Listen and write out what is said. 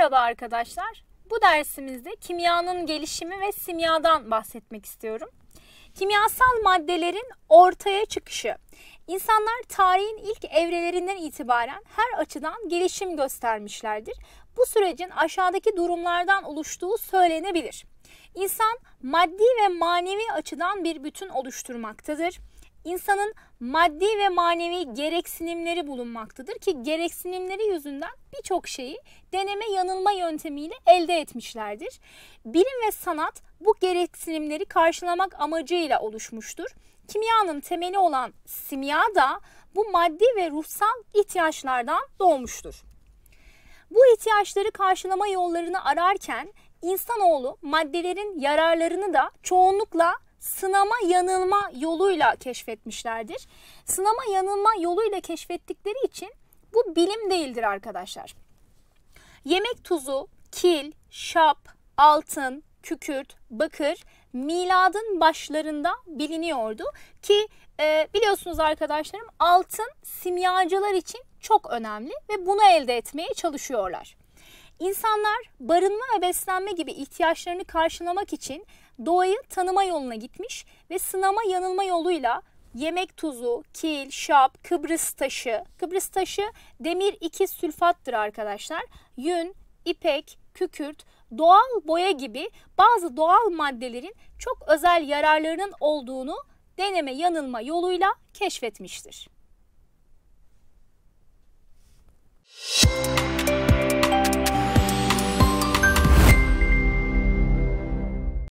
Merhaba arkadaşlar. Bu dersimizde kimyanın gelişimi ve simyadan bahsetmek istiyorum. Kimyasal maddelerin ortaya çıkışı. İnsanlar tarihin ilk evrelerinden itibaren her açıdan gelişim göstermişlerdir. Bu sürecin aşağıdaki durumlardan oluştuğu söylenebilir. İnsan maddi ve manevi açıdan bir bütün oluşturmaktadır. İnsanın maddi ve manevi gereksinimleri bulunmaktadır ki gereksinimleri yüzünden birçok şeyi deneme yanılma yöntemiyle elde etmişlerdir. Bilim ve sanat bu gereksinimleri karşılamak amacıyla oluşmuştur. Kimyanın temeli olan simya da bu maddi ve ruhsal ihtiyaçlardan doğmuştur. Bu ihtiyaçları karşılama yollarını ararken insanoğlu maddelerin yararlarını da çoğunlukla sınama yanılma yoluyla keşfetmişlerdir. Sınama yanılma yoluyla keşfettikleri için bu bilim değildir arkadaşlar. Yemek tuzu, kil, şap, altın, kükürt, bakır miladın başlarında biliniyordu ki e, biliyorsunuz arkadaşlarım altın simyacılar için çok önemli ve bunu elde etmeye çalışıyorlar. İnsanlar barınma ve beslenme gibi ihtiyaçlarını karşılamak için doğayı tanıma yoluna gitmiş ve sınama yanılma yoluyla yemek tuzu, kil, şap, Kıbrıs taşı. Kıbrıs taşı demir iki sülfattır arkadaşlar. Yün, ipek, kükürt, doğal boya gibi bazı doğal maddelerin çok özel yararlarının olduğunu deneme yanılma yoluyla keşfetmiştir.